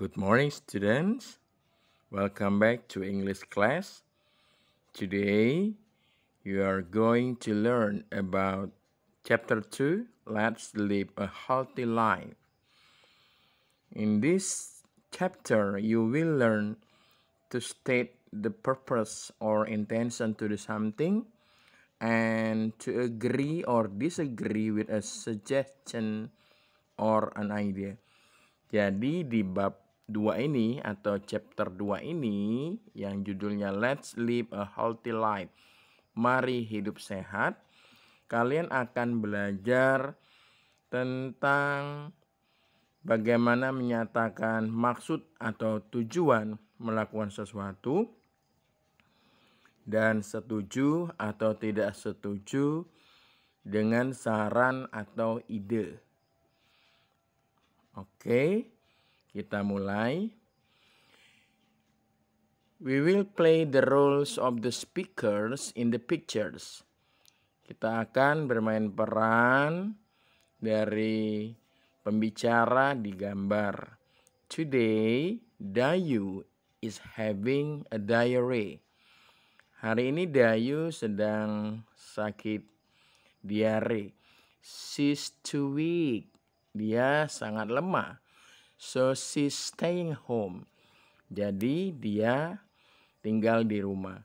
Good morning, students. Welcome back to English class. Today, you are going to learn about Chapter 2 Let's Live a Healthy Life. In this chapter, you will learn to state the purpose or intention to do something and to agree or disagree with a suggestion or an idea. Jadi di bab 2 ini atau chapter 2 ini yang judulnya Let's Live a Healthy Life. Mari hidup sehat. Kalian akan belajar tentang bagaimana menyatakan maksud atau tujuan melakukan sesuatu dan setuju atau tidak setuju dengan saran atau ide. Oke. Okay. Kita mulai. We will play the roles of the speakers in the pictures. Kita akan bermain peran dari pembicara di gambar. Today, Dayu is having a diary. Hari ini Dayu sedang sakit diare. She's too weak. Dia sangat lemah. So she's staying home. Jadi dia tinggal di rumah.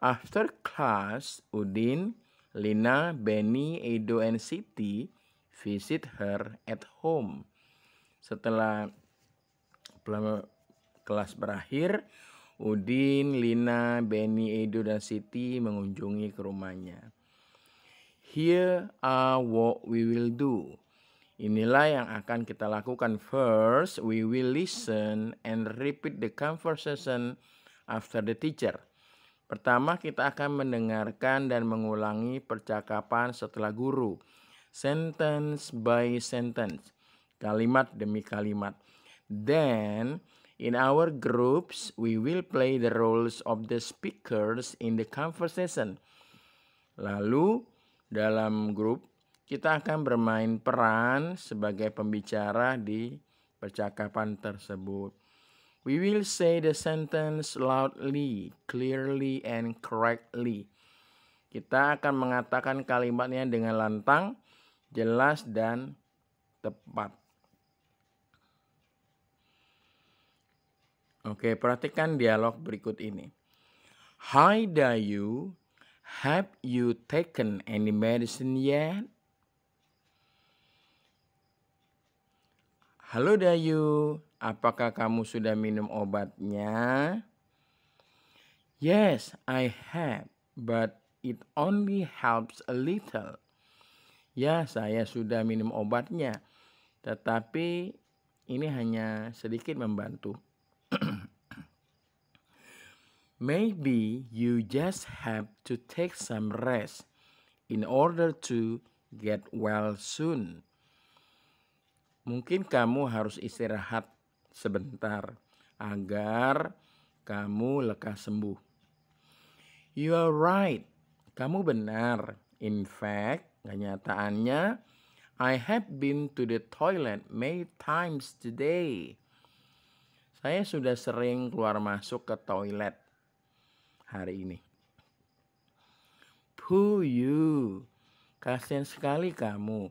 After class, Udin, Lina, Benny, Edo, and Siti visit her at home. Setelah kelas berakhir, Udin, Lina, Benny, Edo, dan Siti mengunjungi ke rumahnya. Here are what we will do. Inilah yang akan kita lakukan. First, we will listen and repeat the conversation after the teacher. Pertama, kita akan mendengarkan dan mengulangi percakapan setelah guru. Sentence by sentence. Kalimat demi kalimat. Then, in our groups, we will play the roles of the speakers in the conversation. Lalu, dalam grup kita akan bermain peran sebagai pembicara di percakapan tersebut. We will say the sentence loudly, clearly, and correctly. Kita akan mengatakan kalimatnya dengan lantang, jelas, dan tepat. Oke, perhatikan dialog berikut ini. Hi Dayu, have you taken any medicine yet? Halo Dayu, apakah kamu sudah minum obatnya? Yes, I have, but it only helps a little. Ya, saya sudah minum obatnya, tetapi ini hanya sedikit membantu. Maybe you just have to take some rest in order to get well soon mungkin kamu harus istirahat sebentar agar kamu lekas sembuh. You are right. Kamu benar. In fact, kenyataannya I have been to the toilet many times today. Saya sudah sering keluar masuk ke toilet hari ini. Poo you. Kasian sekali kamu.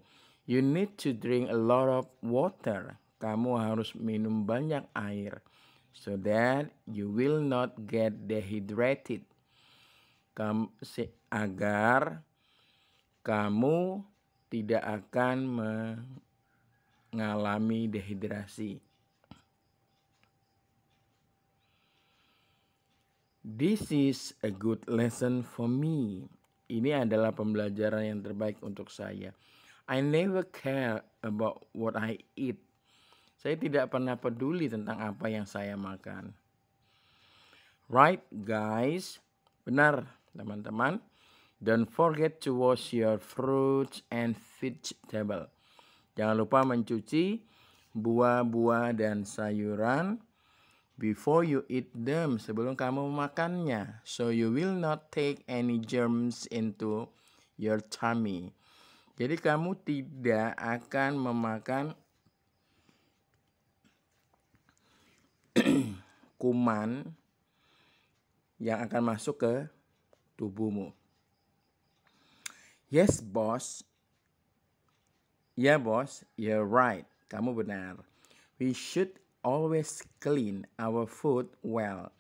You need to drink a lot of water. Kamu harus minum banyak air so that you will not get dehydrated. Kamu, se, agar kamu tidak akan mengalami dehidrasi. This is a good lesson for me. Ini adalah pembelajaran yang terbaik untuk saya. I never care about what I eat. Saya tidak pernah peduli tentang apa yang saya makan. Right, guys? Benar, teman-teman. Don't forget to wash your fruits and vegetable. Jangan lupa mencuci buah-buah dan sayuran before you eat them, sebelum kamu makannya. So you will not take any germs into your tummy. Jadi kamu tidak akan memakan kuman yang akan masuk ke tubuhmu. Yes, boss. Ya, yeah, boss. You're right. Kamu benar. We should always clean our food well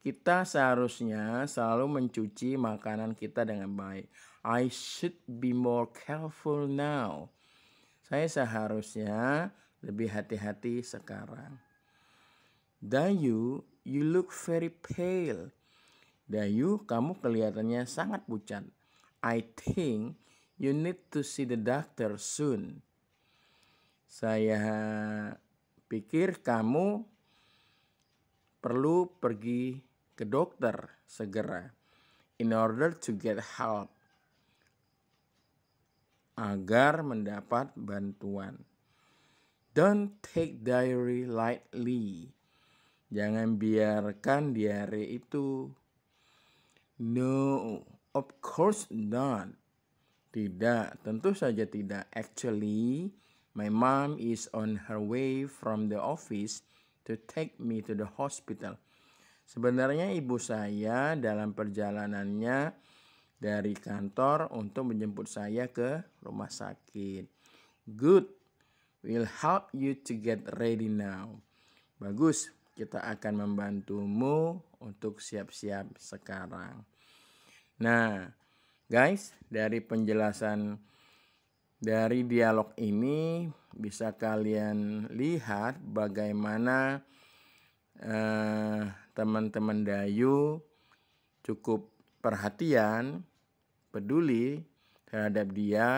kita seharusnya selalu mencuci makanan kita dengan baik. I should be more careful now. Saya seharusnya lebih hati-hati sekarang. Dayu, you look very pale. Dayu, kamu kelihatannya sangat pucat. I think you need to see the doctor soon. Saya pikir kamu perlu pergi ke dokter segera in order to get help agar mendapat bantuan. Don't take diarrhea lightly. Jangan biarkan diare itu. No, of course not. Tidak, tentu saja tidak. Actually, my mom is on her way from the office to take me to the hospital. Sebenarnya ibu saya dalam perjalanannya dari kantor untuk menjemput saya ke rumah sakit. Good. We'll help you to get ready now. Bagus, kita akan membantumu untuk siap-siap sekarang. Nah, guys, dari penjelasan dari dialog ini bisa kalian lihat bagaimana uh, teman-teman Dayu cukup perhatian, peduli terhadap dia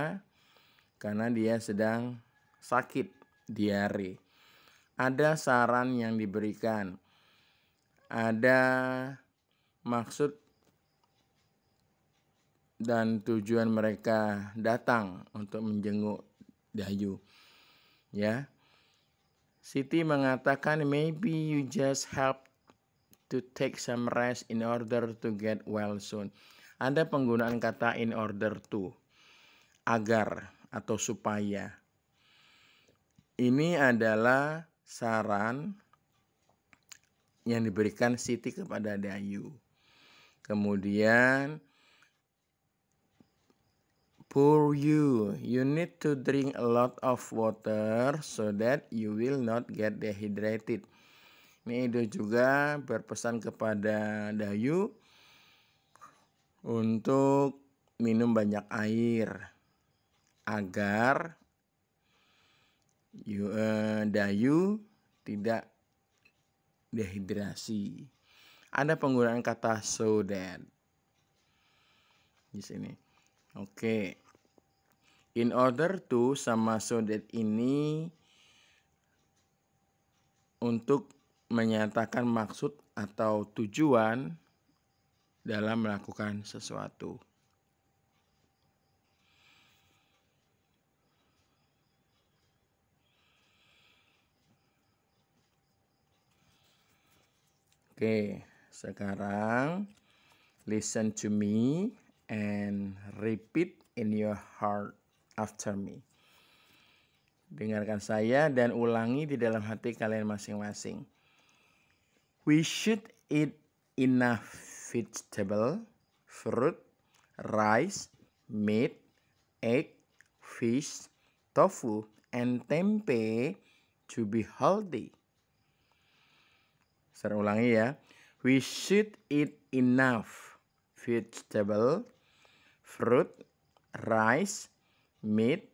karena dia sedang sakit diare. Ada saran yang diberikan. Ada maksud dan tujuan mereka datang untuk menjenguk Dayu. Ya. Siti mengatakan maybe you just help to take some rest in order to get well soon. Ada penggunaan kata in order to, agar atau supaya. Ini adalah saran yang diberikan Siti kepada Dayu. Kemudian Poor you, you need to drink a lot of water so that you will not get dehydrated. Meido juga berpesan kepada Dayu untuk minum banyak air agar eh, Dayu tidak dehidrasi. Ada penggunaan kata so that di sini. Oke. Okay. In order to sama so that ini untuk menyatakan maksud atau tujuan dalam melakukan sesuatu. Oke, sekarang listen to me and repeat in your heart after me. Dengarkan saya dan ulangi di dalam hati kalian masing-masing. We should eat enough vegetable, fruit, rice, meat, egg, fish, tofu, and tempeh to be healthy. Saya ulangi ya. We should eat enough vegetable, fruit, rice, meat,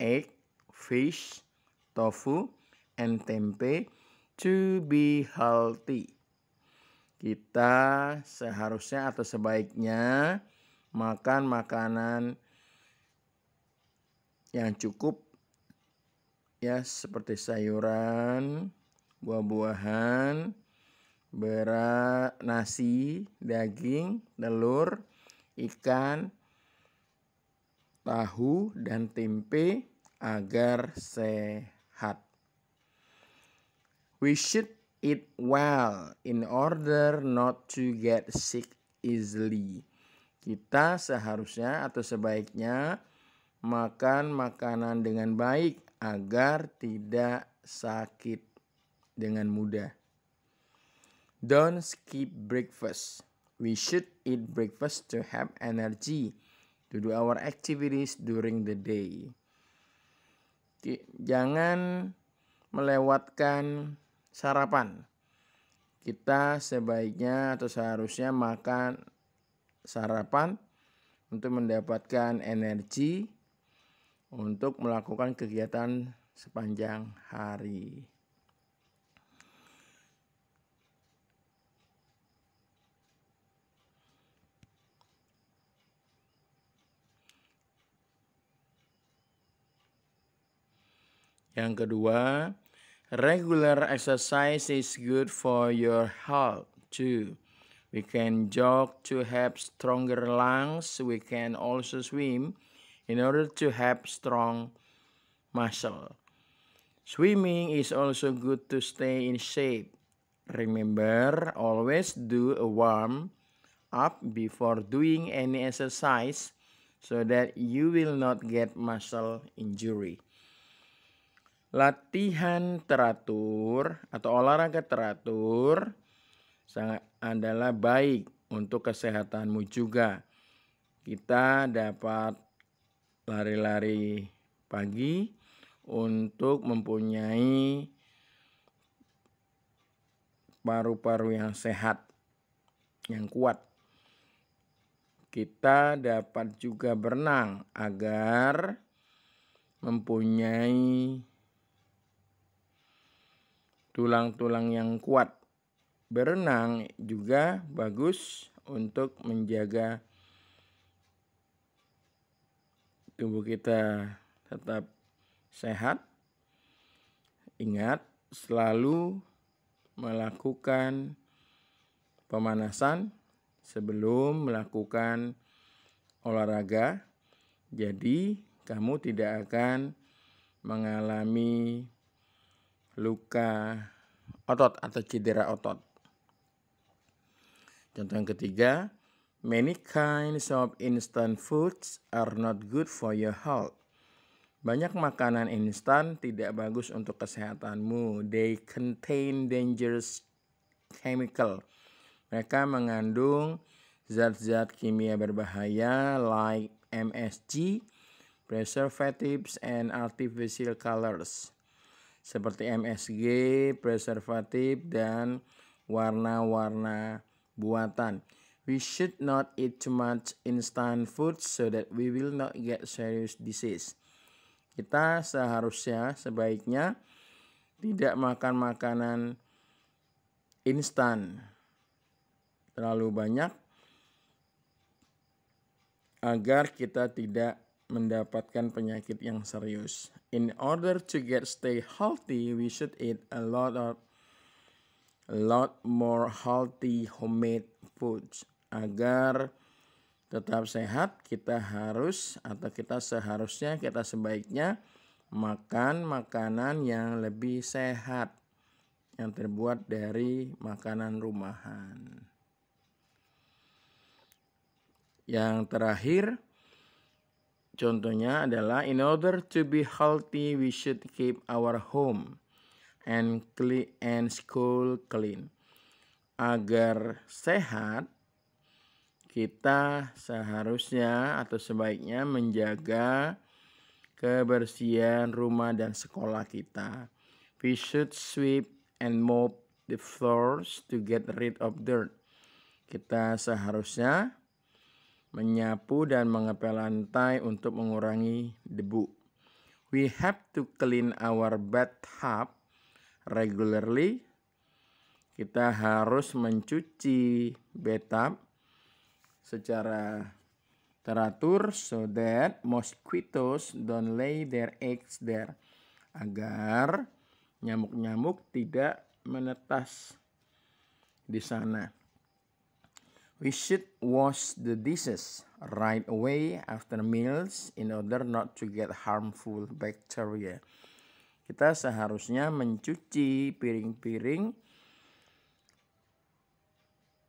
egg, fish, tofu, and tempeh to be healthy. Kita seharusnya atau sebaiknya makan makanan yang cukup ya seperti sayuran, buah-buahan, beras, nasi, daging, telur, ikan, tahu dan tempe agar sehat. We should eat well in order not to get sick easily. Kita seharusnya atau sebaiknya makan makanan dengan baik agar tidak sakit dengan mudah. Don't skip breakfast. We should eat breakfast to have energy to do our activities during the day. Jangan melewatkan sarapan. Kita sebaiknya atau seharusnya makan sarapan untuk mendapatkan energi untuk melakukan kegiatan sepanjang hari. Yang kedua, Regular exercise is good for your health too. We can jog to have stronger lungs. We can also swim in order to have strong muscle. Swimming is also good to stay in shape. Remember, always do a warm up before doing any exercise so that you will not get muscle injury. Latihan teratur atau olahraga teratur sangat adalah baik untuk kesehatanmu juga. Kita dapat lari-lari pagi untuk mempunyai paru-paru yang sehat, yang kuat. Kita dapat juga berenang agar mempunyai tulang-tulang yang kuat. Berenang juga bagus untuk menjaga tubuh kita tetap sehat. Ingat selalu melakukan pemanasan sebelum melakukan olahraga. Jadi, kamu tidak akan mengalami luka otot atau cedera otot. Contoh yang ketiga, many kinds of instant foods are not good for your health. Banyak makanan instan tidak bagus untuk kesehatanmu. They contain dangerous chemical. Mereka mengandung zat-zat kimia berbahaya like MSG, preservatives, and artificial colors seperti MSG, preservatif, dan warna-warna buatan. We should not eat too much instant food so that we will not get serious disease. Kita seharusnya sebaiknya tidak makan makanan instan terlalu banyak agar kita tidak mendapatkan penyakit yang serius. In order to get stay healthy, we should eat a lot of a lot more healthy homemade foods. Agar tetap sehat, kita harus atau kita seharusnya kita sebaiknya makan makanan yang lebih sehat yang terbuat dari makanan rumahan. Yang terakhir, Contohnya adalah in order to be healthy we should keep our home and clean and school clean. Agar sehat kita seharusnya atau sebaiknya menjaga kebersihan rumah dan sekolah kita. We should sweep and mop the floors to get rid of dirt. Kita seharusnya menyapu dan mengepel lantai untuk mengurangi debu. We have to clean our bathtub regularly. Kita harus mencuci bathtub secara teratur so that mosquitoes don't lay their eggs there. Agar nyamuk-nyamuk tidak menetas di sana. We should wash the dishes right away after meals in order not to get harmful bacteria. Kita seharusnya mencuci piring-piring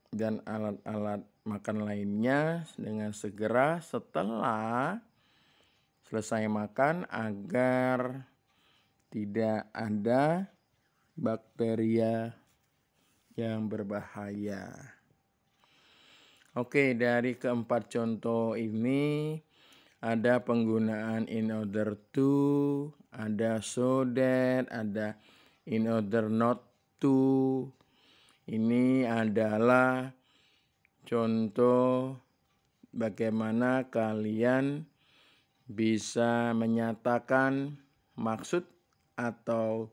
dan alat-alat makan lainnya dengan segera setelah selesai makan agar tidak ada bakteria yang berbahaya. Oke, dari keempat contoh ini ada penggunaan in order to, ada so that, ada in order not to. Ini adalah contoh bagaimana kalian bisa menyatakan maksud atau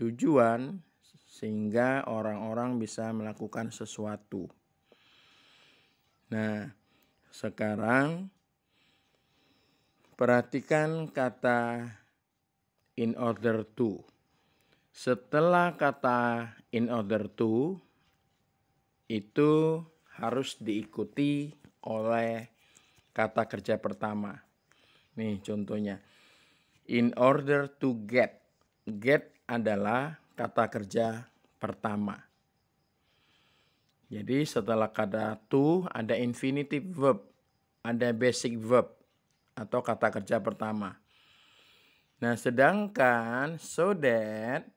tujuan sehingga orang-orang bisa melakukan sesuatu. Nah, sekarang perhatikan kata in order to. Setelah kata in order to itu harus diikuti oleh kata kerja pertama. Nih contohnya. In order to get. Get adalah kata kerja pertama. Jadi setelah kata to ada infinitive verb, ada basic verb atau kata kerja pertama. Nah, sedangkan so that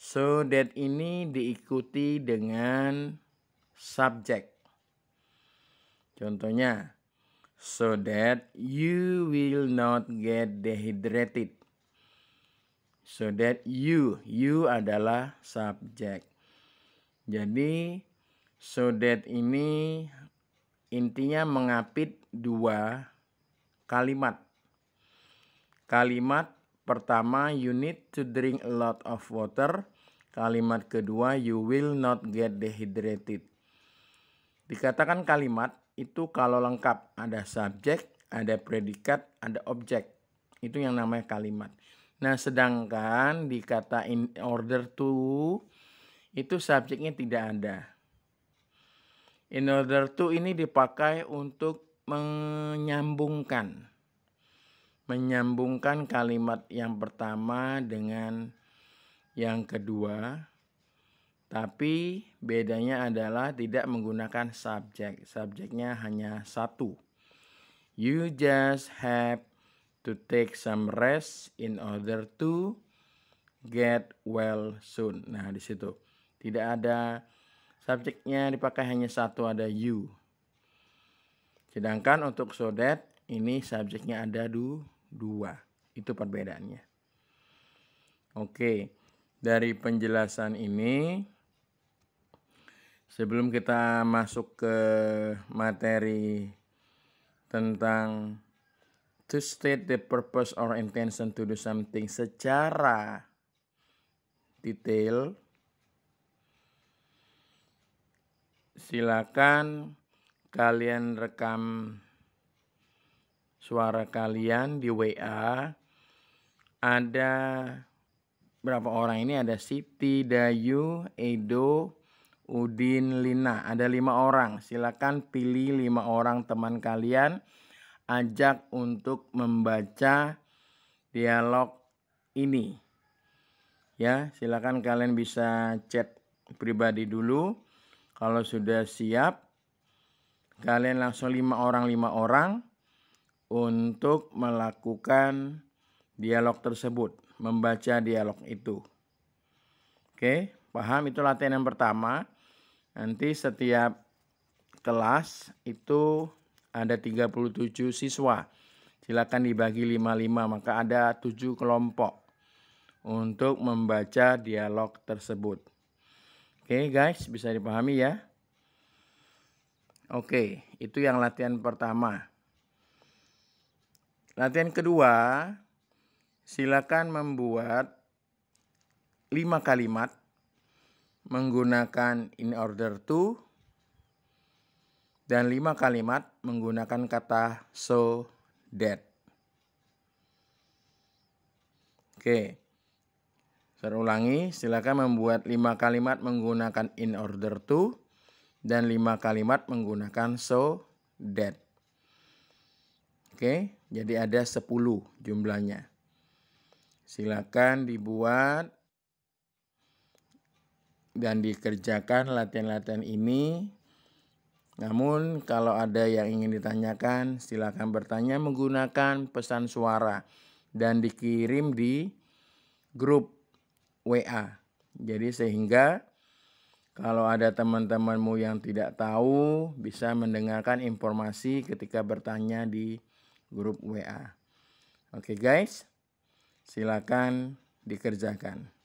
so that ini diikuti dengan subject. Contohnya, so that you will not get dehydrated. So that you, you adalah subject. Jadi So that ini intinya mengapit dua kalimat. Kalimat pertama you need to drink a lot of water. Kalimat kedua you will not get dehydrated. Dikatakan kalimat itu kalau lengkap ada subjek, ada predikat, ada objek. Itu yang namanya kalimat. Nah, sedangkan dikatain order to itu subjeknya tidak ada. In order to ini dipakai untuk menyambungkan. Menyambungkan kalimat yang pertama dengan yang kedua. Tapi bedanya adalah tidak menggunakan subjek. Subjeknya hanya satu. You just have to take some rest in order to get well soon. Nah, di situ tidak ada Subjeknya dipakai hanya satu ada you. Sedangkan untuk so that ini subjeknya ada do dua. Itu perbedaannya. Oke, dari penjelasan ini sebelum kita masuk ke materi tentang to state the purpose or intention to do something secara detail silakan kalian rekam suara kalian di WA. Ada berapa orang ini? Ada Siti, Dayu, Edo, Udin, Lina. Ada lima orang. Silakan pilih lima orang teman kalian. Ajak untuk membaca dialog ini. Ya, silakan kalian bisa chat pribadi dulu kalau sudah siap, kalian langsung lima orang lima orang untuk melakukan dialog tersebut, membaca dialog itu. Oke, paham itu latihan yang pertama. Nanti setiap kelas itu ada 37 siswa. Silakan dibagi 55, maka ada 7 kelompok untuk membaca dialog tersebut. Oke okay, guys, bisa dipahami ya. Oke, okay, itu yang latihan pertama. Latihan kedua, silakan membuat lima kalimat menggunakan in order to dan lima kalimat menggunakan kata so that. Oke. Okay. Terulangi, silakan membuat 5 kalimat menggunakan in order to dan 5 kalimat menggunakan so that. Oke, jadi ada 10 jumlahnya. Silakan dibuat dan dikerjakan latihan-latihan ini. Namun kalau ada yang ingin ditanyakan, silakan bertanya menggunakan pesan suara dan dikirim di grup WA. Jadi sehingga kalau ada teman-temanmu yang tidak tahu bisa mendengarkan informasi ketika bertanya di grup WA. Oke guys, silakan dikerjakan.